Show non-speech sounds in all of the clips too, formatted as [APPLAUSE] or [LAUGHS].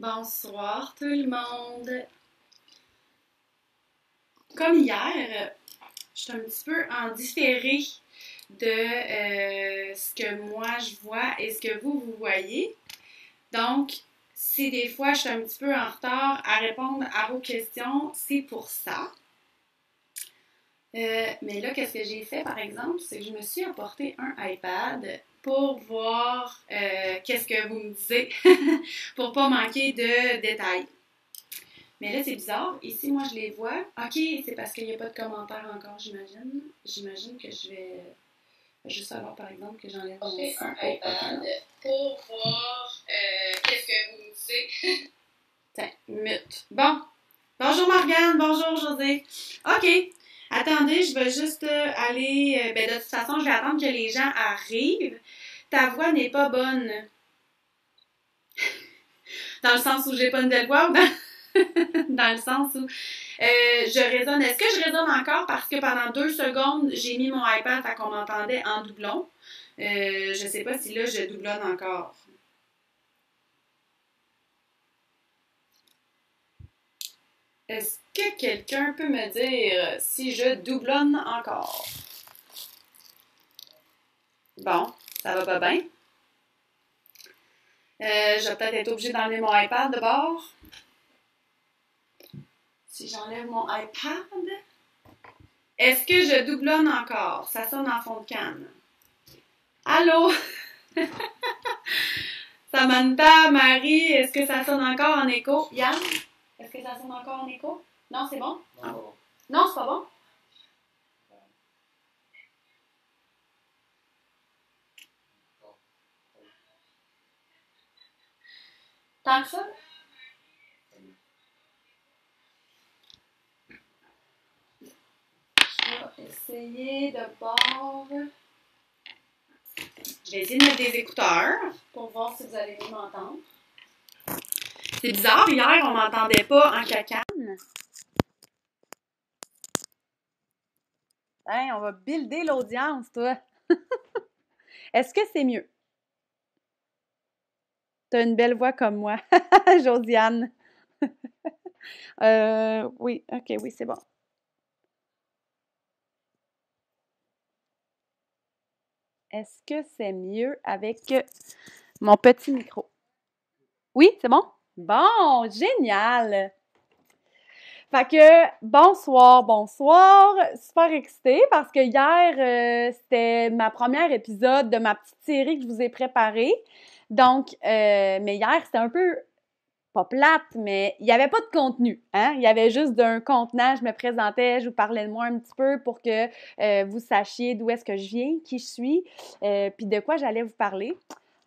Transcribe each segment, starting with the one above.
Bonsoir tout le monde. Comme hier, je suis un petit peu en différé de euh, ce que moi je vois et ce que vous, vous voyez. Donc, si des fois je suis un petit peu en retard à répondre à vos questions, c'est pour ça. Euh, mais là, qu'est-ce que j'ai fait par exemple? C'est que je me suis apporté un iPad pour voir euh, qu'est-ce que vous me disiez, [LAUGHS] pour pas manquer de détails. Mais là, c'est bizarre. Ici, moi, je les vois. OK, c'est parce qu'il n'y a pas de commentaires encore, j'imagine. J'imagine que je vais juste savoir, par exemple, que j'enlève mon pour voir euh, qu'est-ce que vous me disiez. mute. Bon. Bonjour Morgane, bonjour José. OK, Attendez, je vais juste euh, aller. Euh, ben, de toute façon, je vais attendre que les gens arrivent. Ta voix n'est pas bonne. [LAUGHS] dans le sens où j'ai pas une belle voix [LAUGHS] dans, le sens où. Euh, je résonne. Est-ce que je résonne encore parce que pendant deux secondes, j'ai mis mon iPad à qu'on m'entendait en doublon? je sais pas si là, je doublonne encore. Est-ce que quelqu'un peut me dire si je doublonne encore? Bon, ça va pas bien. Euh, je vais peut-être être obligée d'enlever mon iPad de bord. Si j'enlève mon iPad, est-ce que je doublonne encore? Ça sonne en fond de canne. Allô? Samantha, [LAUGHS] Marie, est-ce que ça sonne encore en écho? Yann? Est-ce que ça sonne encore en écho Non, c'est bon ah. Non, c'est pas bon Tant que ça Je vais essayer de voir. Je vais essayer de mettre des écouteurs. Pour voir si vous allez m'entendre. C'est bizarre, hier, on m'entendait pas en cacane. on va builder l'audience, toi. [LAUGHS] Est-ce que c'est mieux? T'as une belle voix comme moi, [LAUGHS] Josiane. [LAUGHS] Euh, oui, ok, oui, c'est bon. Est-ce que c'est mieux avec mon petit micro? Oui, c'est bon? Bon, génial! Fait que bonsoir, bonsoir. Super excitée parce que hier, euh, c'était ma première épisode de ma petite série que je vous ai préparée. Donc, euh, mais hier, c'était un peu pas plate, mais il n'y avait pas de contenu. Hein? Il y avait juste d'un contenant. Je me présentais, je vous parlais de moi un petit peu pour que euh, vous sachiez d'où est-ce que je viens, qui je suis, puis de quoi j'allais vous parler.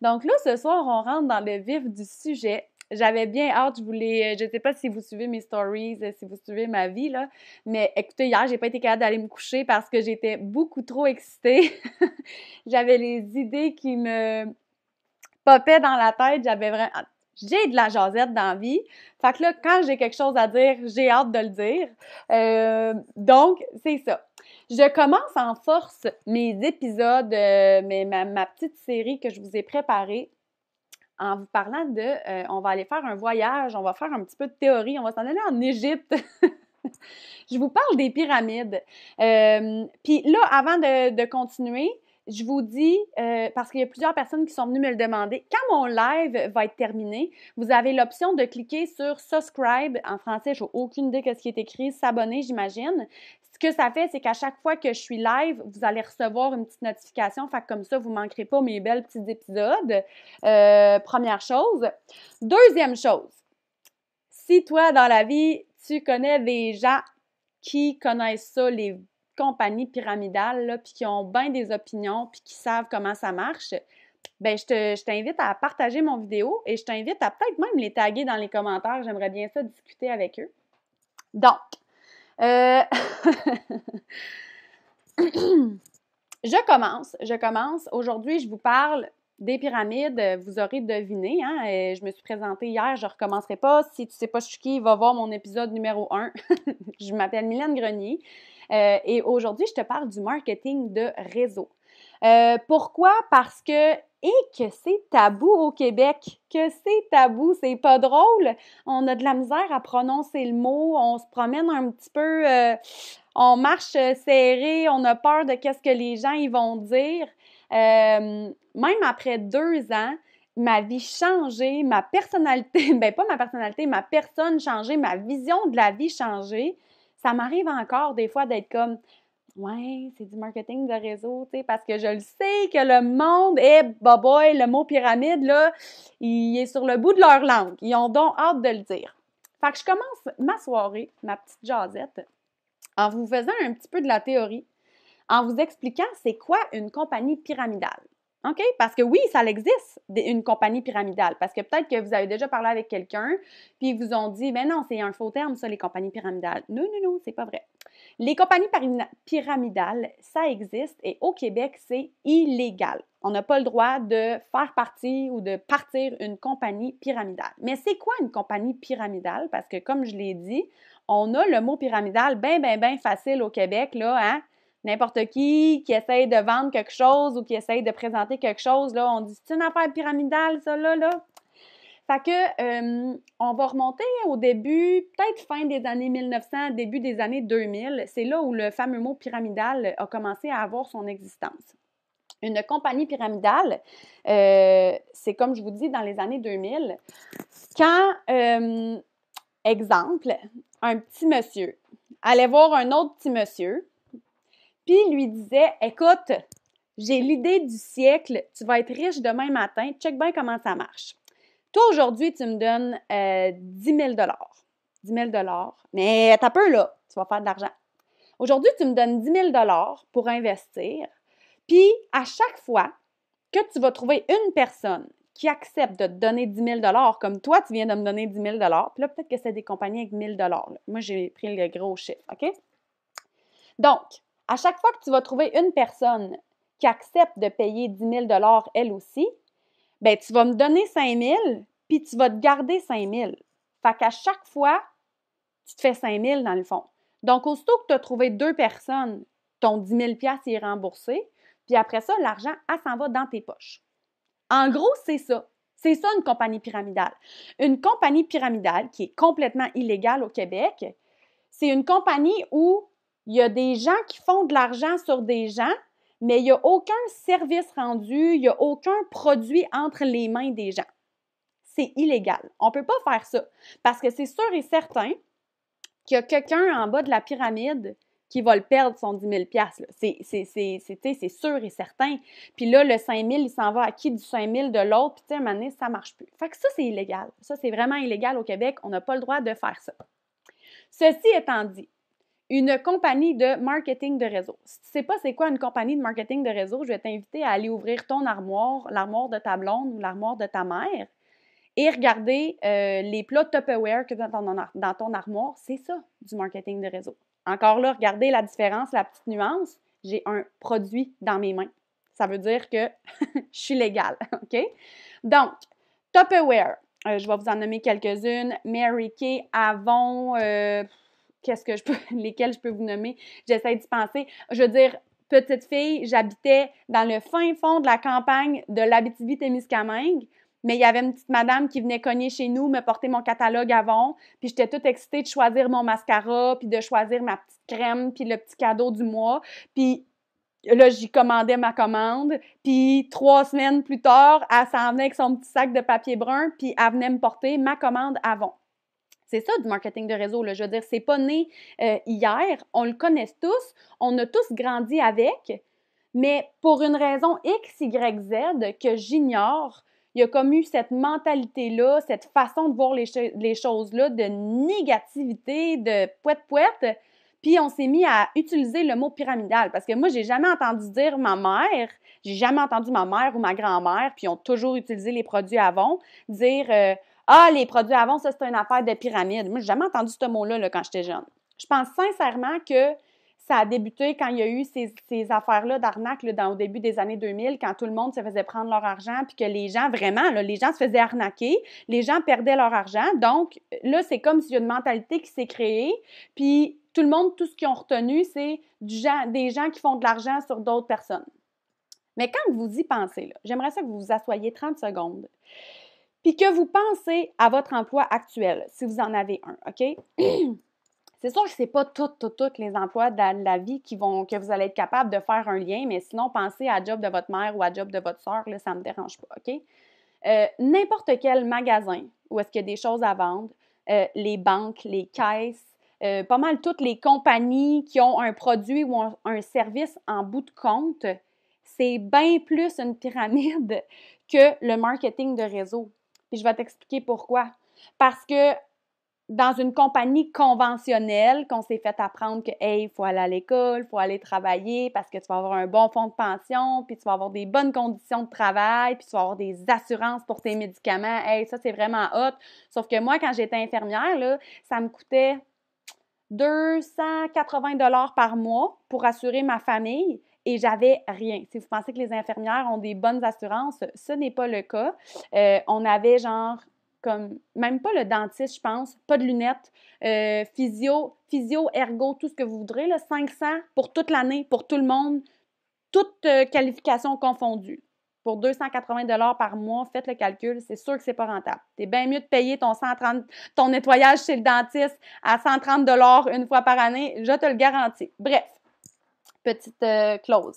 Donc là, ce soir, on rentre dans le vif du sujet j'avais bien hâte, je voulais, euh, je sais pas si vous suivez mes stories, euh, si vous suivez ma vie, là, mais écoutez, hier, j'ai pas été capable d'aller me coucher parce que j'étais beaucoup trop excitée. [LAUGHS] j'avais les idées qui me popaient dans la tête, j'avais vraiment... Ah, j'ai de la jasette dans la vie. Fait que là, quand j'ai quelque chose à dire, j'ai hâte de le dire. Euh, donc, c'est ça. Je commence en force mes épisodes, ma petite série que je vous ai préparée en vous parlant de euh, on va aller faire un voyage, on va faire un petit peu de théorie, on va s'en aller en Égypte. [LAUGHS] je vous parle des pyramides. Euh, puis là, avant de, continuer, je vous dis, euh, parce qu'il y a plusieurs personnes qui sont venues me le demander, quand mon live va être terminé, vous avez l'option de cliquer sur subscribe. En français, je n'ai aucune idée de ce qui est écrit, s'abonner, j'imagine que ça fait, c'est qu'à chaque fois que je suis live, vous allez recevoir une petite notification. Fait que comme ça, vous manquerez pas mes belles petits épisodes. Euh, première chose. Deuxième chose. Si toi, dans la vie, tu connais des gens qui connaissent ça, les compagnies pyramidales, puis qui ont bien des opinions, puis qui savent comment ça marche, ben je t'invite à partager mon vidéo et je t'invite à peut-être même les taguer dans les commentaires. J'aimerais bien ça discuter avec eux. Donc, euh, [LAUGHS] je commence, je commence. Aujourd'hui, je vous parle des pyramides. Vous aurez deviné, hein. euh, je me suis présentée hier, je ne recommencerai pas. Si tu ne sais pas je suis qui, va voir mon épisode numéro 1. [LAUGHS] je m'appelle Mylène Grenier euh, et aujourd'hui, je te parle du marketing de réseau. pourquoi? Parce que et que c'est tabou au Québec, que c'est tabou, c'est pas drôle. On a de la misère à prononcer le mot, on se promène un petit peu, on euh, marche serré, on a peur de qu'est-ce que les gens ils vont dire. Euh, même après deux ans, ma vie changée, ma personnalité, [LAUGHS] ben pas ma personnalité, ma personne changée, ma vision de la vie changée, ça m'arrive encore des fois d'être comme Ouais, c'est du marketing de réseau, tu sais, parce que je le sais que le monde, est boboy, le mot pyramide, là, il est sur le bout de leur langue. Ils ont donc hâte de le dire. Fait que je commence ma soirée, ma petite jasette, en vous faisant un petit peu de la théorie, en vous expliquant c'est quoi une compagnie pyramidale. OK? Parce que oui, ça existe, une compagnie pyramidale. Parce que peut-être que vous avez déjà parlé avec quelqu'un, puis ils vous ont dit, mais ben non, c'est un faux terme, ça, les compagnies pyramidales. Non, non, non, c'est pas vrai. Les compagnies pyramidales, ça existe et au Québec, c'est illégal. On n'a pas le droit de faire partie ou de partir une compagnie pyramidale. Mais c'est quoi une compagnie pyramidale? Parce que, comme je l'ai dit, on a le mot pyramidal bien, bien, bien facile au Québec, là, hein? n'importe qui qui essaye de vendre quelque chose ou qui essaye de présenter quelque chose, là, on dit c'est une affaire pyramidale, ça là, là. Fait que euh, on va remonter au début, peut-être fin des années 1900, début des années 2000. C'est là où le fameux mot pyramidal a commencé à avoir son existence. Une compagnie pyramidale, euh, c'est comme je vous dis dans les années 2000, quand, euh, exemple, un petit monsieur allait voir un autre petit monsieur puis lui disait Écoute, j'ai l'idée du siècle, tu vas être riche demain matin, check bien comment ça marche. Toi, aujourd'hui, tu me donnes 10 000 10 000 mais t'as peu là, tu vas faire de l'argent. Aujourd'hui, tu me donnes 10 000 pour investir, puis à chaque fois que tu vas trouver une personne qui accepte de te donner 10 000 comme toi, tu viens de me donner 10 000 puis là, peut-être que c'est des compagnies avec 1 000 Moi, j'ai pris le gros chiffre, OK? Donc, à chaque fois que tu vas trouver une personne qui accepte de payer 10 000 elle aussi, ben tu vas me donner 5 000, puis tu vas te garder 5 000. Fait qu'à chaque fois, tu te fais 5 000 dans le fond. Donc, aussitôt que tu as trouvé deux personnes, ton 10 000 est remboursé, puis après ça, l'argent, elle s'en va dans tes poches. En gros, c'est ça. C'est ça une compagnie pyramidale. Une compagnie pyramidale qui est complètement illégale au Québec, c'est une compagnie où il y a des gens qui font de l'argent sur des gens, mais il n'y a aucun service rendu, il n'y a aucun produit entre les mains des gens. C'est illégal. On ne peut pas faire ça parce que c'est sûr et certain qu'il y a quelqu'un en bas de la pyramide qui va le perdre, son 10 000 C'est sûr et certain. Puis là, le 5 000, il s'en va à qui du 5 000 de l'autre, puis tu sais, à un ça marche plus. Fait que ça, c'est illégal. Ça, c'est vraiment illégal au Québec. On n'a pas le droit de faire ça. Ceci étant dit, une compagnie de marketing de réseau. Si tu ne sais pas c'est quoi une compagnie de marketing de réseau, je vais t'inviter à aller ouvrir ton armoire, l'armoire de ta blonde ou l'armoire de ta mère, et regarder euh, les plats Tupperware que tu dans ton armoire. C'est ça, du marketing de réseau. Encore là, regardez la différence, la petite nuance. J'ai un produit dans mes mains. Ça veut dire que [LAUGHS] je suis légale, [LAUGHS] OK? Donc, Tupperware, euh, je vais vous en nommer quelques-unes. Mary Kay, Avon, euh, qu'est-ce que je peux, [LAUGHS] lesquels je peux vous nommer. J'essaie d'y penser. Je veux dire, petite fille, j'habitais dans le fin fond de la campagne de l'Abitibi-Témiscamingue. Mais il y avait une petite madame qui venait cogner chez nous, me porter mon catalogue avant, puis j'étais toute excitée de choisir mon mascara, puis de choisir ma petite crème, puis le petit cadeau du mois. Puis là, j'y commandais ma commande, puis trois semaines plus tard, elle s'en venait avec son petit sac de papier brun, puis elle venait me porter ma commande avant. C'est ça du marketing de réseau. Je veux dire, c'est pas né euh, hier. On le connaît tous. On a tous grandi avec. Mais pour une raison X, Y, Z que j'ignore, il y a comme eu cette mentalité-là, cette façon de voir les, choses-là, de négativité, de poète-poète. Puis on s'est mis à utiliser le mot pyramidal parce que moi, j'ai jamais entendu dire ma mère, j'ai jamais entendu ma mère ou ma grand-mère, puis ils ont toujours utilisé les produits avant, dire euh, ah, les produits avant, ça, c'est une affaire de pyramide. Moi, j'ai jamais entendu ce mot-là quand j'étais jeune. Je pense sincèrement que ça a débuté quand il y a eu ces, affaires-là d'arnaque au début des années 2000, quand tout le monde se faisait prendre leur argent, puis que les gens, vraiment, les gens se faisaient arnaquer, les gens perdaient leur argent. Donc, là, c'est comme s'il y a une mentalité qui s'est créée, puis tout le monde, tout ce qu'ils ont retenu, c'est des gens qui font de l'argent sur d'autres personnes. Mais quand vous y pensez, j'aimerais ça que vous vous assoyez 30 secondes, puis que vous pensez à votre emploi actuel, si vous en avez un, OK? [CLEARS THROAT] C'est sûr que ce n'est pas toutes, tout, les emplois de la vie qui vont, que vous allez être capable de faire un lien, mais sinon, pensez à job de votre mère ou à job de votre soeur, là, ça ne me dérange pas, OK? Euh, n'importe quel magasin où est-ce qu'il y a des choses à vendre, euh, les banques, les caisses, euh, pas mal toutes les compagnies qui ont un produit ou un service en bout de compte, c'est bien plus une pyramide [LAUGHS] que le marketing de réseau puis je vais t'expliquer pourquoi. Parce que dans une compagnie conventionnelle qu'on s'est fait apprendre que, il faut aller à l'école, il faut aller travailler parce que tu vas avoir un bon fonds de pension, puis tu vas avoir des bonnes conditions de travail, puis tu vas avoir des assurances pour tes médicaments. Hey, ça, c'est vraiment hot. Sauf que moi, quand j'étais infirmière, ça me coûtait 280 dollars par mois pour assurer ma famille et j'avais rien. Si vous pensez que les infirmières ont des bonnes assurances, ce n'est pas le cas. Euh, on avait genre comme même pas le dentiste, je pense, pas de lunettes, euh, physio, physio, ergo, tout ce que vous voudrez, 500 pour toute l'année, pour tout le monde, toutes qualification euh, qualifications confondues. Pour 280 dollars par mois, faites le calcul, c'est sûr que c'est pas rentable. C'est bien mieux de payer ton 130 ton nettoyage chez le dentiste à 130 dollars une fois par année, je te le garantis. Bref, petite euh, clause.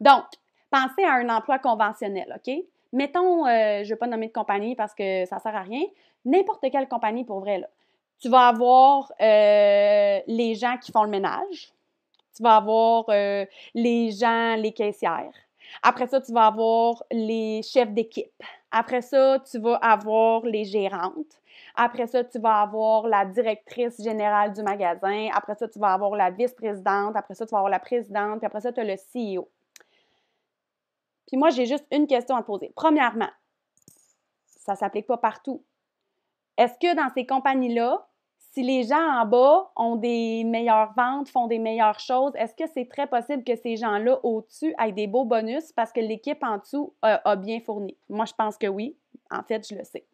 Donc, pensez à un emploi conventionnel, OK? Mettons, euh, je ne vais pas nommer de compagnie parce que ça ne sert à rien, n'importe quelle compagnie pour vrai, là. Tu vas avoir euh, les gens qui font le ménage, tu vas avoir les gens, les caissières. Après ça, tu vas avoir les chefs d'équipe. Après ça, tu vas avoir les gérantes. Après ça, tu vas avoir la directrice générale du magasin. Après ça, tu vas avoir la vice-présidente. Après ça, tu vas avoir la présidente. Puis après ça, tu as le CEO. Puis moi, j'ai juste une question à te poser. Premièrement, ça ne s'applique pas partout. Est-ce que dans ces compagnies-là, si les gens en bas ont des meilleures ventes, font des meilleures choses, est-ce que c'est très possible que ces gens-là au-dessus aient des beaux bonus parce que l'équipe en dessous a, euh, a bien fourni? Moi, je pense que oui. En fait, je le sais.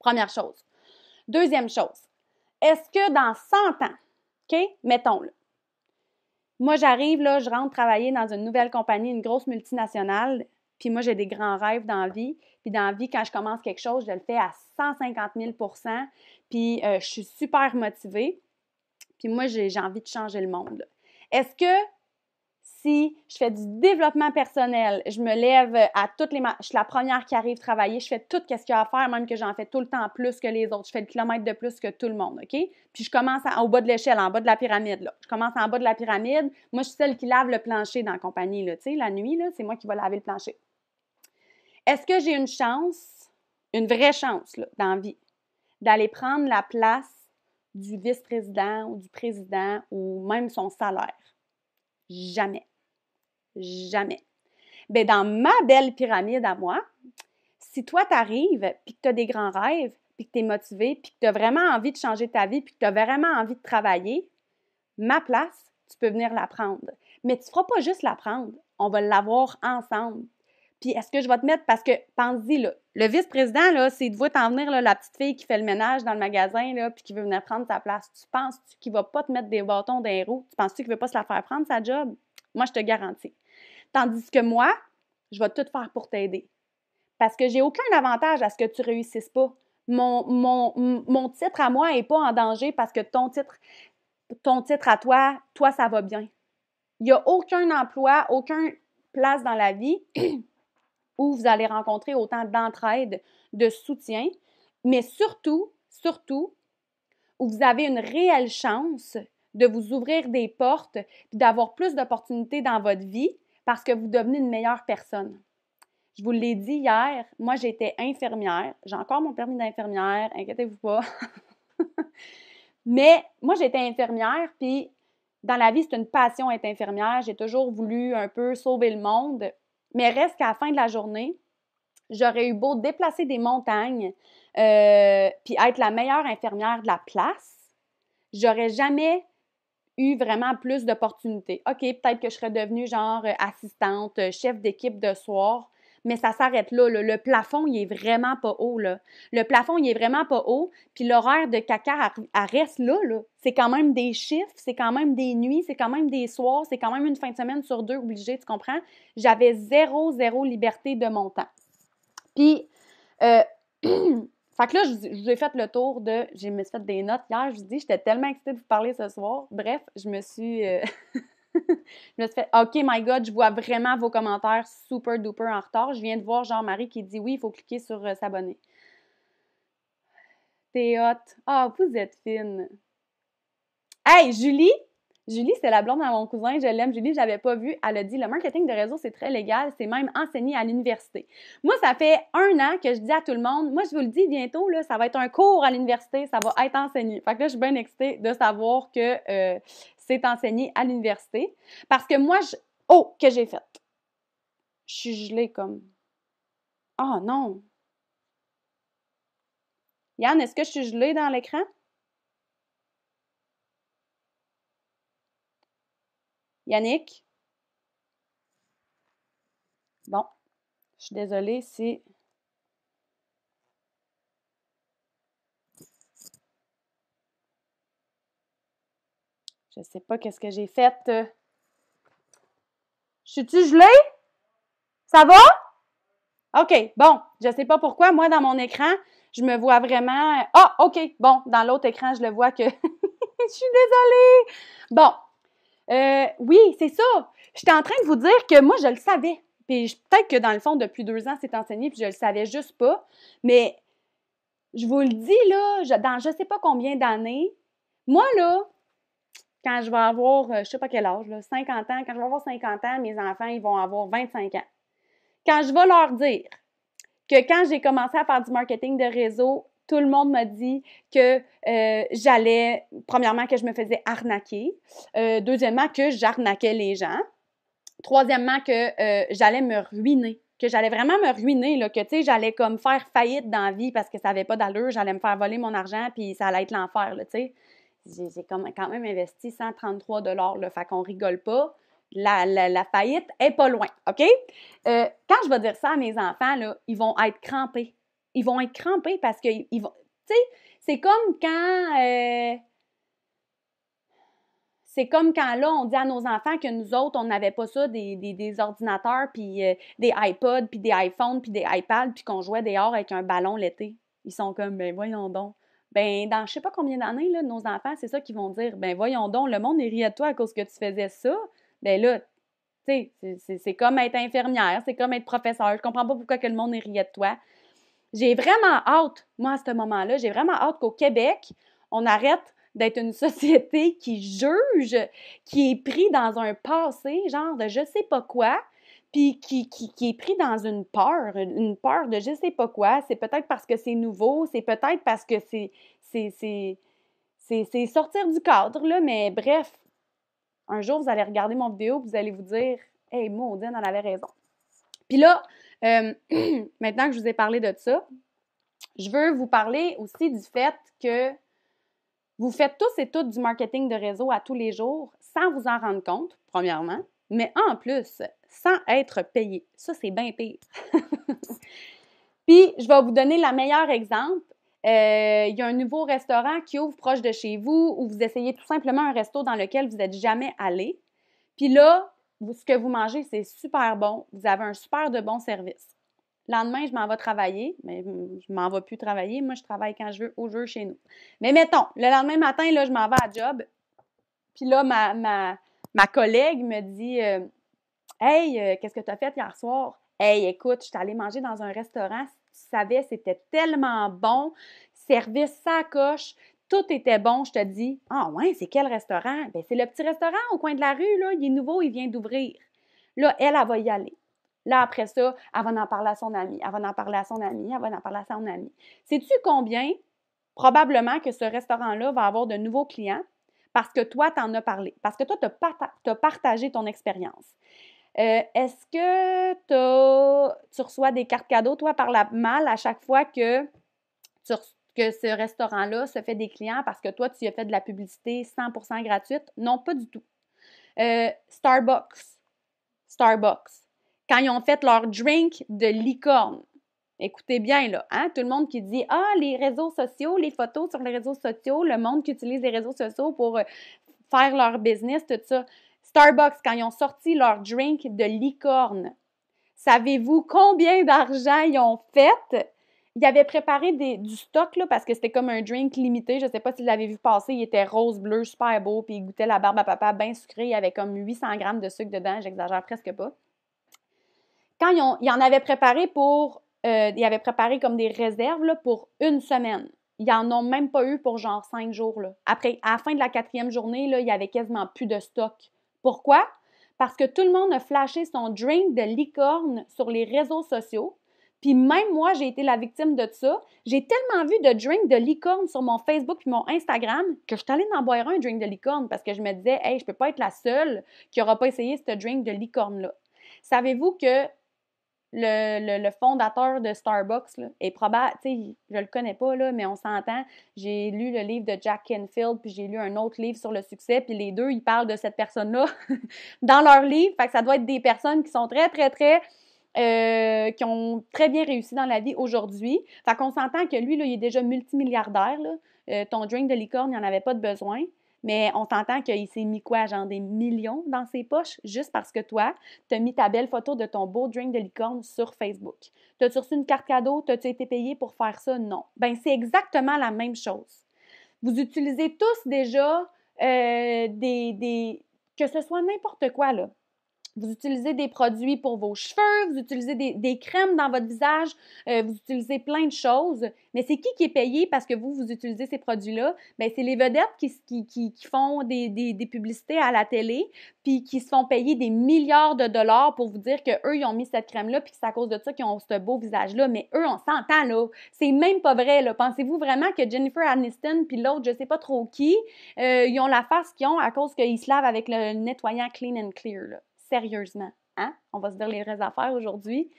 Première chose. Deuxième chose, est-ce que dans 100 ans, OK, mettons-le, moi j'arrive, là, je rentre travailler dans une nouvelle compagnie, une grosse multinationale, puis moi j'ai des grands rêves dans la vie, puis dans la vie, quand je commence quelque chose, je le fais à 150 000 puis euh, je suis super motivée, puis moi j'ai envie de changer le monde. Est-ce que si je fais du développement personnel, je me lève à toutes les je suis la première qui arrive travailler, je fais tout ce qu'il y a à faire, même que j'en fais tout le temps plus que les autres, je fais le kilomètre de plus que tout le monde, OK? Puis je commence au bas de l'échelle, en bas de la pyramide là. Je commence en bas de la pyramide. Moi, je suis celle qui lave le plancher dans la compagnie là, tu sais, la nuit là, c'est moi qui vais laver le plancher. Est-ce que j'ai une chance, une vraie chance là, dans vie d'aller prendre la place du vice-président ou du président ou même son salaire? Jamais. Jamais. Mais ben, dans ma belle pyramide à moi, si toi, t'arrives, puis que tu as des grands rêves, puis que tu es motivé, puis que tu as vraiment envie de changer ta vie, puis que tu as vraiment envie de travailler, ma place, tu peux venir la prendre. Mais tu ne feras pas juste la prendre, on va l'avoir ensemble. Puis est-ce que je vais te mettre parce que pense-y le vice-président là, c'est de vous t'en venir la petite fille qui fait le ménage dans le magasin là, puis qui veut venir prendre sa place. Tu penses-tu qu'il va pas te mettre des bâtons dans les roues Tu penses-tu qu'il veut pas se la faire prendre sa job Moi, je te garantis. Tandis que moi, je vais tout faire pour t'aider. Parce que j'ai aucun avantage à ce que tu réussisses pas. Mon, mon, mon titre à moi n'est pas en danger parce que ton titre, ton titre à toi, toi, ça va bien. Il n'y a aucun emploi, aucune place dans la vie [CLEARS THROAT] où vous allez rencontrer autant d'entraide, de soutien, mais surtout, surtout, où vous avez une réelle chance de vous ouvrir des portes, puis d'avoir plus d'opportunités dans votre vie parce que vous devenez une meilleure personne. Je vous l'ai dit hier, moi j'étais infirmière, j'ai encore mon permis d'infirmière, inquiétez-vous pas. [LAUGHS] Mais moi j'étais infirmière, puis dans la vie c'est une passion être infirmière, j'ai toujours voulu un peu sauver le monde, mais reste qu'à la fin de la journée, j'aurais eu beau déplacer des montagnes, euh, puis être la meilleure infirmière de la place, j'aurais jamais eu vraiment plus d'opportunités. OK, peut-être que je serais devenue genre euh, assistante, euh, chef d'équipe de soir, mais ça s'arrête là, Le plafond, il est vraiment pas haut, là. Le plafond, il est vraiment pas haut, puis l'horaire de caca, elle, reste là, là. C'est quand même des chiffres, c'est quand même des nuits, c'est quand même des soirs, c'est quand même une fin de semaine sur deux obligée, tu comprends? J'avais zéro, zéro liberté de mon temps. Puis, euh, [CLEARS THROAT] Fait que là, je vous ai fait le tour de. J'ai me fait des notes hier. Je vous dis, j'étais tellement excitée de vous parler ce soir. Bref, je me suis. Euh, [LAUGHS] [LAUGHS] je me fait OK, my God, je vois vraiment vos commentaires super duper en retard. Je viens de voir Jean-Marie qui dit oui, il faut cliquer sur euh, s'abonner. T'es Ah, vous êtes fine. Hey, Julie! Julie, c'est la blonde à mon cousin, je l'aime. Julie, je l'avais pas vue. Elle a dit le marketing de réseau, c'est très légal, c'est même enseigné à l'université. Moi, ça fait un an que je dis à tout le monde, moi, je vous le dis bientôt, là, ça va être un cours à l'université, ça va être enseigné. Fait que là, je suis bien excitée de savoir que euh, c'est enseigné à l'université. Parce que moi, je... oh, que j'ai fait. Je suis gelée comme. Oh non! Yann, est-ce que je suis gelée dans l'écran? Yannick? Bon, je suis désolée si Je sais pas qu'est-ce que j'ai fait. Je euh. suis-tu gelée? Ça va? OK, bon, je sais pas pourquoi. Moi, dans mon écran, je me vois vraiment. Euh, ah, OK, bon, dans l'autre écran, je le vois que. [LAUGHS] je suis désolée. Bon, euh, oui, c'est ça. J'étais en train de vous dire que moi, je le savais. Puis peut-être que dans le fond, depuis deux ans, c'est enseigné, puis je le savais juste pas. Mais je vous le dis, là, je, dans je sais pas combien d'années, moi, là, quand je vais avoir, euh, je ne sais pas quel âge, 50 ans, quand je vais avoir 50 ans, mes enfants, ils vont avoir 25 ans. Quand je vais leur dire que quand j'ai commencé à faire du marketing de réseau, tout le monde m'a dit que euh, j'allais, premièrement, que je me faisais arnaquer, euh, deuxièmement, que j'arnaquais les gens, troisièmement, que j'allais me ruiner que j'allais vraiment me ruiner, là, que j'allais comme faire faillite dans la vie parce que ça n'avait pas d'allure, j'allais me faire voler mon argent, puis ça allait être l'enfer, tu sais j'ai quand même investi 133 là, fait qu'on rigole pas. La, faillite est pas loin, OK? Euh, quand je vais dire ça à mes enfants, là, ils vont être crampés. Ils vont être crampés parce que ils vont. Tu sais, c'est comme quand. Euh, c'est comme quand là, on dit à nos enfants que nous autres, on n'avait pas ça, des, ordinateurs, puis euh, des iPods, puis des iPhones, puis des iPads, puis qu'on jouait dehors avec un ballon l'été. Ils sont comme, ben voyons donc. Ben, dans je sais pas combien d'années, là, nos enfants, c'est ça qui vont dire. Ben voyons donc, le monde est ri de toi à cause que tu faisais ça. Ben là, tu sais, c'est comme être infirmière, c'est comme être professeur. Je comprends pas pourquoi que le monde est de de toi. J'ai vraiment hâte, moi, à ce moment-là, j'ai vraiment hâte qu'au Québec, on arrête d'être une [LAUGHS] société qui juge, qui est pris dans un passé, genre de je sais pas quoi, puis qui, qui, qui, est pris dans une peur, une peur de je sais pas quoi. C'est peut-être parce que c'est nouveau, c'est peut-être parce que c'est, sortir du cadre, là, mais bref, un jour, vous allez regarder mon vidéo, vous allez vous dire « Hey, Maudine, en avait raison. » Puis là, euh, [CLEARS THROAT] maintenant que je vous ai parlé de ça, je veux vous parler aussi du fait que vous faites tous et toutes du marketing de réseau à tous les jours sans vous en rendre compte, premièrement mais en plus, sans être payé. Ça, c'est bien pire. [LAUGHS] Puis, je vais vous donner le meilleur exemple. Euh, il y a un nouveau restaurant qui ouvre proche de chez vous où vous essayez tout simplement un resto dans lequel vous n'êtes jamais allé. Puis là, ce que vous mangez, c'est super bon. Vous avez un super de bon service. Le lendemain, je m'en vais travailler, mais je m'en vais plus travailler. Moi, je travaille quand je veux au jeu chez nous. Mais mettons, le lendemain matin, là, je m'en vais à job. Puis là, ma, Ma collègue me dit euh, Hey, euh, qu'est-ce que tu as fait hier soir? Hey, écoute, je suis allée manger dans un restaurant. tu savais, c'était tellement bon. Service sacoche. Tout était bon, je te dis. Ah oh, ouais, c'est quel restaurant? Ben, c'est le petit restaurant au coin de la rue, là. Il est nouveau, il vient d'ouvrir. Là, elle, elle va y aller. Là, après ça, elle va en parler à son ami, elle va en parler à son ami, elle va en parler à son ami. Sais-tu combien? Probablement que ce restaurant-là va avoir de nouveaux clients parce que toi, t'en as parlé, parce que toi, t'as as partagé ton expérience. Euh, est-ce que que tu reçois des cartes cadeaux, toi, par la malle à chaque fois que, que ce restaurant-là se fait des clients parce que toi, tu as fait de la publicité 100% gratuite? Non, pas du tout. Euh, Starbucks. Starbucks. Quand ils ont fait leur drink de licorne, Écoutez bien, là, hein? tout le monde qui dit Ah, les réseaux sociaux, les photos sur les réseaux sociaux, le monde qui utilise les réseaux sociaux pour euh, faire leur business, tout ça. Starbucks, quand ils ont sorti leur drink de licorne, savez-vous combien d'argent ils ont fait? Ils avaient préparé du stock là, parce que c'était comme un drink limité. Je ne sais pas si vous l'avez vu passer. Il était rose, bleu, super beau, puis il goûtait la barbe à papa bien sucrée. Il avait comme 800 grammes de sucre dedans. J'exagère presque pas. Quand ils, ont, ils en avaient préparé pour euh, il ils avaient préparé comme des réserves pour une semaine. Ils n'en ont même pas eu pour genre cinq jours. Là. Après, à la fin de la quatrième journée, il y avait quasiment plus de stock. Pourquoi? Parce que tout le monde a flashé son drink de licorne sur les réseaux sociaux. Puis même moi, j'ai été la victime de ça. J'ai tellement vu de drink de licorne sur mon Facebook et mon Instagram que je suis allée en boire un drink de licorne parce que je me disais, hey, je peux pas être la seule qui n'aura pas essayé ce drink de licorne-là. Savez-vous que le, fondateur de Starbucks là, est probable, tu sais, je le connais pas, là, mais on s'entend. J'ai lu le livre de Jack Kenfield, puis j'ai lu un autre livre sur le succès, puis les deux, ils parlent de cette personne-là [LAUGHS] dans leur livre. Fait que ça doit être des personnes qui sont très, très, très. Euh, qui ont très bien réussi dans la vie aujourd'hui. Fait qu'on s'entend que lui, là, il est déjà multimilliardaire. Euh, ton drink de licorne, il n'y en avait pas de besoin. Mais on t'entend qu'il s'est mis quoi, genre des millions dans ses poches, juste parce que toi, t'as mis ta belle photo de ton beau drink de licorne sur Facebook. T'as-tu reçu une carte cadeau? T'as-tu été payé pour faire ça? Non. Ben, c'est exactement la même chose. Vous utilisez tous déjà euh, des. que ce soit n'importe quoi, là vous utilisez des produits pour vos cheveux, vous utilisez des, crèmes dans votre visage, euh, vous utilisez plein de choses. Mais c'est qui qui est payé parce que vous, vous utilisez ces produits-là? Bien, c'est les vedettes qui, font des, publicités à la télé, puis qui se font payer des milliards de dollars pour vous dire qu'eux, ils ont mis cette crème-là, puis que c'est à cause de ça qu'ils ont ce beau visage-là. Mais eux, on s'entend, là. C'est même pas vrai, là. Pensez-vous vraiment que Jennifer Aniston, puis l'autre, je sais pas trop qui, euh, ils ont la face qu'ils ont à cause qu'ils se lavent avec le nettoyant Clean and Clear, là sérieusement. Hein? On va se dire les vraies affaires aujourd'hui.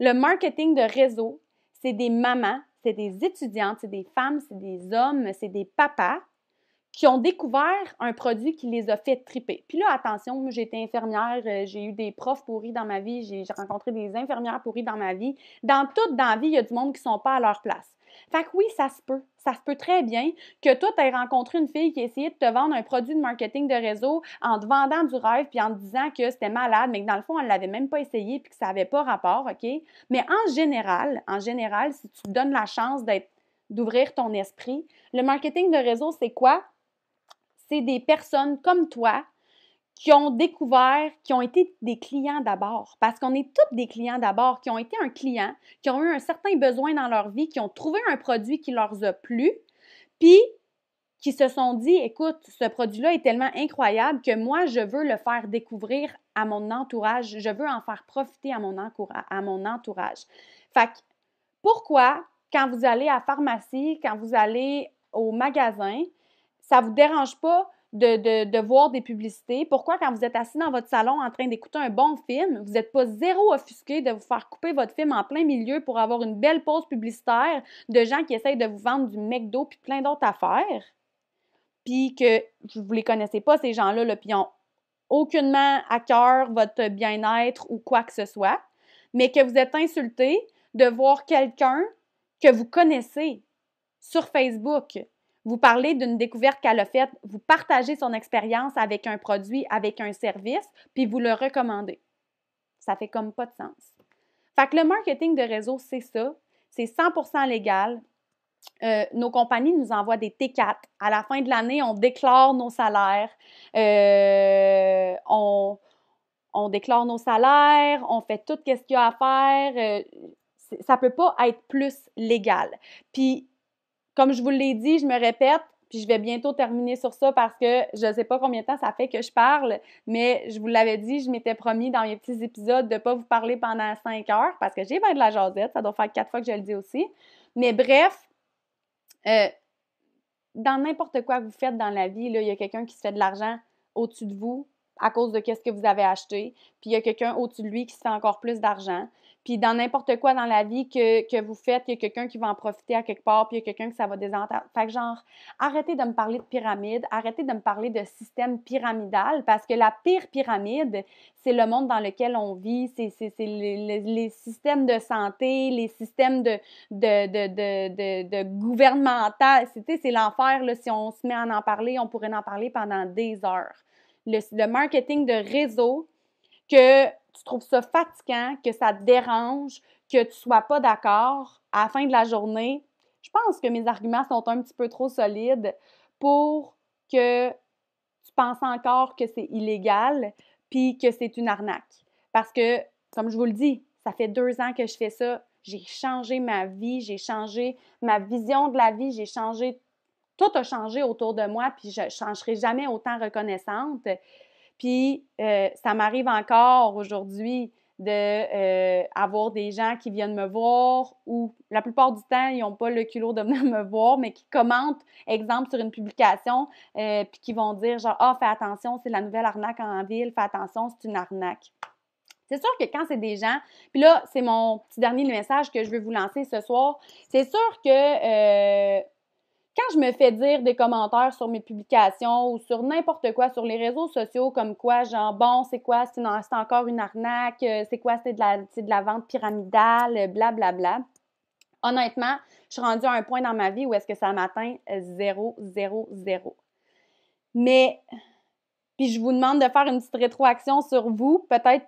Le marketing de réseau, c'est des mamans, c'est des étudiantes, c'est des femmes, c'est des hommes, c'est des papas qui ont découvert un produit qui les a fait triper. Puis là, attention, j'ai été infirmière, euh, j'ai eu des profs pourris dans ma vie, j'ai rencontré des infirmières pourries dans ma vie. Dans toute dans vie, il y a du monde qui ne sont pas à leur place. Fait que oui, ça se peut. Ça se peut très bien que toi, tu aies rencontré une fille qui essayait de te vendre un produit de marketing de réseau en te vendant du rêve puis en te disant que c'était malade, mais que dans le fond, elle ne l'avait même pas essayé puis que ça n'avait pas rapport, OK? Mais en général, en général, si tu te donnes la chance d'ouvrir ton esprit, le marketing de réseau, c'est quoi? C'est des personnes comme toi qui ont découvert, qui ont été des clients d'abord, parce qu'on est tous des clients d'abord, qui ont été un client, qui ont eu un certain besoin dans leur vie, qui ont trouvé un produit qui leur a plu, puis qui se sont dit, écoute, ce produit-là est tellement incroyable que moi, je veux le faire découvrir à mon entourage, je veux en faire profiter à mon, entourage. Fait que, pourquoi, quand vous allez à la pharmacie, quand vous allez au magasin, ça ne vous dérange pas de, voir des publicités? Pourquoi, quand vous êtes assis dans votre salon en train d'écouter un bon film, vous n'êtes pas zéro offusqué de vous faire couper votre film en plein milieu pour avoir une belle pause publicitaire de gens qui essayent de vous vendre du McDo puis plein d'autres affaires? Puis que vous les connaissez pas, ces gens-là, là, puis ils aucunement à cœur votre bien-être ou quoi que ce soit, mais que vous êtes insulté de voir quelqu'un que vous connaissez sur Facebook vous parlez d'une découverte qu'elle a faite, vous partagez son expérience avec un produit, avec un service, puis vous le recommandez. Ça fait comme pas de sens. Fait que le marketing de réseau, c'est ça. C'est 100% légal. Euh, nos compagnies nous envoient des T4. À la fin de l'année, on déclare nos salaires. Euh, on, déclare nos salaires. On fait tout ce qu'il y a à faire. Euh, ça ne peut pas être plus légal. Puis comme je vous l'ai dit, je me répète, puis je vais bientôt terminer sur ça parce que je ne sais pas combien de temps ça fait que je parle, mais je vous l'avais dit, je m'étais promis dans mes petits épisodes de ne pas vous parler pendant cinq heures parce que j'ai bien de la jasette, ça doit faire quatre fois que je le dis aussi. Mais bref, euh, dans n'importe quoi que vous faites dans la vie, il y a quelqu'un qui se fait de l'argent au-dessus de vous à cause de qu'est-ce que vous avez acheté, puis il y a quelqu'un au-dessus de lui qui se fait encore plus d'argent, puis dans n'importe quoi dans la vie que, que vous faites, il y a quelqu'un qui va en profiter à quelque part, puis il y a quelqu'un que ça va désentendre. Fait que genre, arrêtez de me parler de pyramide, arrêtez de me parler de système pyramidal, parce que la pire pyramide, c'est le monde dans lequel on vit, c'est les, les, les, systèmes de santé, les systèmes de, de, de, de, de gouvernemental. C'est l'enfer, si on se met à en parler, on pourrait en parler pendant des heures. le, le marketing de réseau que tu trouves ça fatigant, que ça te dérange, que tu sois pas d'accord à la fin de la journée, je pense que mes arguments sont un petit peu trop solides pour que tu penses encore que c'est illégal puis que c'est une arnaque. Parce que, comme je vous le dis, ça fait deux ans que je fais ça. J'ai changé ma vie, j'ai changé ma vision de la vie, j'ai changé. Tout a changé autour de moi, puis je ne changerai jamais autant reconnaissante puis euh, ça m'arrive encore aujourd'hui de euh, des gens qui viennent me voir ou la plupart du temps, ils n'ont pas le culot de [LAUGHS] venir me voir, mais qui commentent, exemple, sur une publication, euh, puis qui vont dire genre « Ah, fais attention, c'est la nouvelle arnaque en ville, fais attention, c'est une arnaque ». C'est sûr que quand c'est des gens, puis là, c'est mon petit dernier message que je veux vous lancer ce soir, c'est sûr que quand je me fais dire des commentaires sur mes publications ou sur n'importe quoi sur les réseaux sociaux, comme quoi, genre, bon, c'est quoi, c'est encore une arnaque, euh, c'est quoi, c'est de, la, de la vente pyramidale, blablabla. Euh, Honnêtement, je suis rendue à un point dans ma vie où est-ce que ça m'atteint 0, 0, 0. Mais, puis je vous demande de faire une petite rétroaction sur vous, peut-être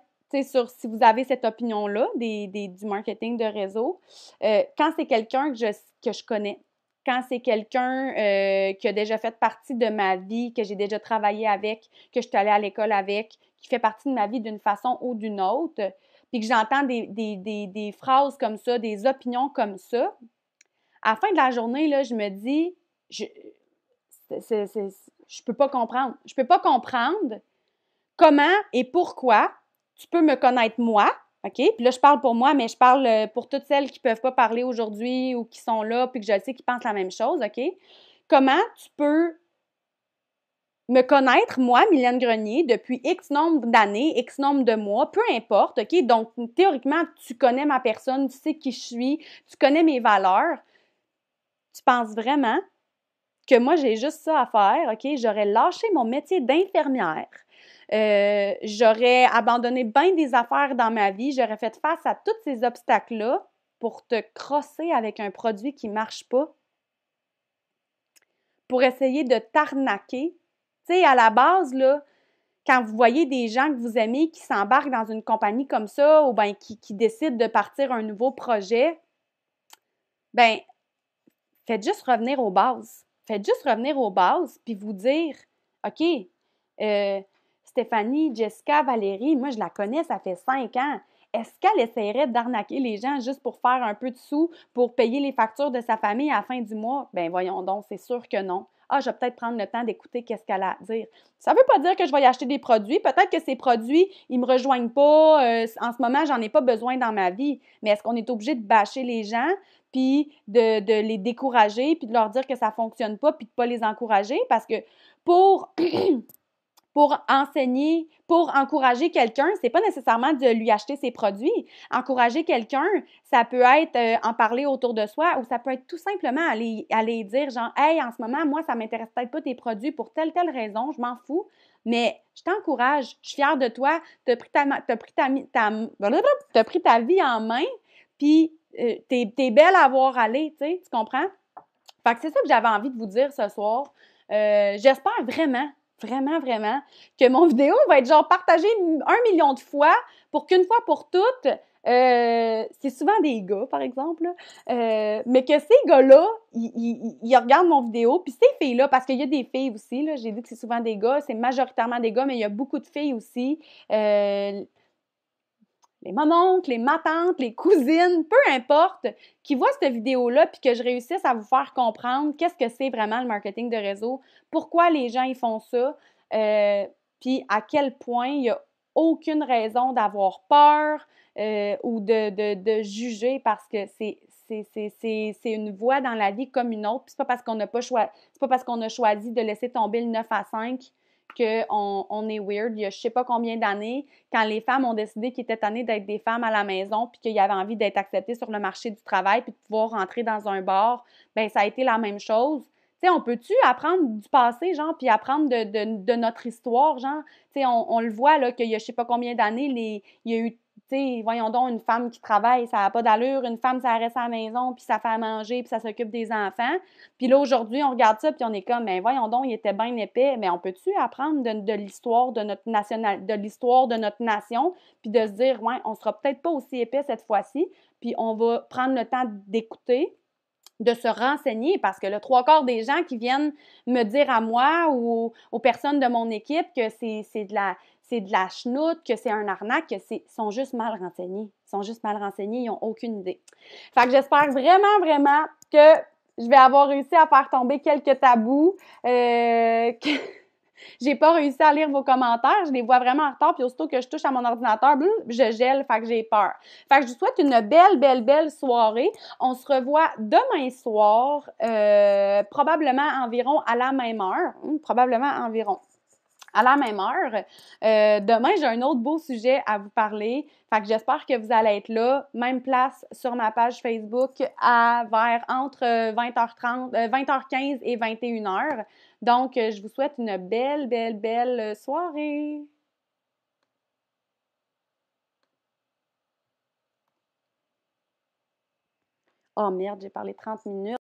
sur si vous avez cette opinion-là du marketing de réseau, euh, quand c'est quelqu'un que je, que je connais, quand c'est quelqu'un euh, qui a déjà fait partie de ma vie, que j'ai déjà travaillé avec, que je suis allée à l'école avec, qui fait partie de ma vie d'une façon ou d'une autre, puis que j'entends des, phrases comme ça, des opinions comme ça, à la fin de la journée, là, je me dis, je ne je peux pas comprendre. Je peux pas comprendre comment et pourquoi tu peux me connaître moi, OK? Puis là, je parle pour moi, mais je parle euh, pour toutes celles qui ne peuvent pas parler aujourd'hui ou qui sont là, puis que je sais qui pensent la même chose, OK? Comment tu peux me connaître, moi, Mylène Grenier, depuis X nombre d'années, X nombre de mois, peu importe, OK? Donc, théoriquement, tu connais ma personne, tu sais qui je suis, tu connais mes valeurs. Tu penses vraiment que moi, j'ai juste ça à faire, OK? J'aurais lâché mon métier d'infirmière euh, j'aurais abandonné bien des affaires dans ma vie. J'aurais fait face à tous ces obstacles-là pour te crosser avec un produit qui ne marche pas, pour essayer de t'arnaquer. Tu sais, à la base, là, quand vous voyez des gens que vous aimez qui s'embarquent dans une compagnie comme ça ou bien qui, qui décident de partir un nouveau projet, ben faites juste revenir aux bases. Faites juste revenir aux bases puis vous dire OK, euh, Stéphanie, Jessica, Valérie, moi je la connais, ça fait cinq ans. Est-ce qu'elle essaierait d'arnaquer les gens juste pour faire un peu de sous, pour payer les factures de sa famille à la fin du mois? Ben voyons donc, c'est sûr que non. Ah, je vais peut-être prendre le temps d'écouter qu'est-ce qu'elle a à dire. Ça ne veut pas dire que je vais y acheter des produits. Peut-être que ces produits, ils me rejoignent pas. Euh, en ce moment, j'en ai pas besoin dans ma vie. Mais est-ce qu'on est obligé de bâcher les gens, puis de, de, les décourager, puis de leur dire que ça fonctionne pas, puis de pas les encourager? Parce que pour [CLEARS THROAT] pour enseigner, pour encourager quelqu'un, c'est pas nécessairement de lui acheter ses produits. Encourager quelqu'un, ça peut être euh, en parler autour de soi ou ça peut être tout simplement aller, aller dire genre Hey, en ce moment, moi, ça m'intéresse peut-être pas tes produits pour telle, telle raison, je m'en fous, mais je t'encourage, je suis fière de toi, t'as pris ta, as pris ta, vie en main, puis euh, t'es es belle à voir aller, tu comprends? Fait que c'est ça que j'avais envie de vous dire ce soir. Euh, j'espère vraiment Vraiment, vraiment. Que mon [LAUGHS] vidéo va être genre partagée un million de fois pour qu'une fois pour toutes, euh, c'est souvent des gars, par exemple, euh, mais que ces gars-là, ils, regardent mon vidéo, puis ces filles-là, parce qu'il y a des filles aussi, j'ai dit que c'est souvent des gars, c'est majoritairement des gars, mais il y a beaucoup de filles aussi. Euh, les mamans, les matantes, les cousines, peu importe, qui voient cette vidéo-là puis que je réussisse à vous faire comprendre qu'est-ce que c'est vraiment le marketing de réseau, pourquoi les gens ils font ça, euh, puis à quel point il n'y a aucune raison d'avoir peur euh, ou de, juger parce que c'est c'est une voie dans la vie comme une autre. c'est parce qu'on n'a pas pas parce qu'on a choisi de laisser tomber le 9 à 5 qu'on on est weird. Il y a je sais pas combien d'années, quand les femmes ont décidé qu'ils étaient tannées d'être des femmes à la maison, puis qu'ils avaient envie d'être acceptées sur le marché du travail, puis de pouvoir rentrer dans un bar, ben ça a été la même chose. sais on peut-tu apprendre du passé, genre, puis apprendre de, notre histoire, genre? Tu on, on le voit, là, qu'il y a je sais pas combien d'années, il y a eu sais, voyons donc, une femme qui travaille, ça n'a pas d'allure, une femme, ça reste à la maison, puis ça fait à manger, puis ça s'occupe des enfants. Puis là, aujourd'hui, on regarde ça, puis on est comme, mais ben, voyons donc, il était bien épais, mais on peut-tu apprendre de, l'histoire de notre de l'histoire de notre nation, puis de se dire, ouais, on sera peut-être pas aussi épais cette fois-ci, puis on va prendre le temps d'écouter, de se renseigner parce que le trois quarts des gens qui viennent me dire à moi ou aux personnes de mon équipe que c'est de la c'est de la chenoute, que c'est un arnaque, que c'est sont juste mal renseignés. Ils sont juste mal renseignés, ils n'ont aucune idée. Fait que j'espère vraiment, vraiment que je vais avoir réussi à faire tomber quelques tabous. Euh, que... [LAUGHS] j'ai pas réussi à lire vos commentaires, je les vois vraiment en retard, puis aussitôt que je touche à mon ordinateur, je gèle, fait que j'ai peur. Fait que je vous souhaite une belle, belle, belle soirée. On se revoit demain soir, euh, probablement environ à la même heure, hein, probablement environ à la même heure. Euh, demain, j'ai un autre beau sujet à vous parler. Fait que j'espère que vous allez être là. Même place sur ma page Facebook à vers entre 20h30, euh, 20h15 euh, et 21h. Donc, je vous souhaite une belle, belle, belle soirée. Oh merde, j'ai parlé 30 minutes.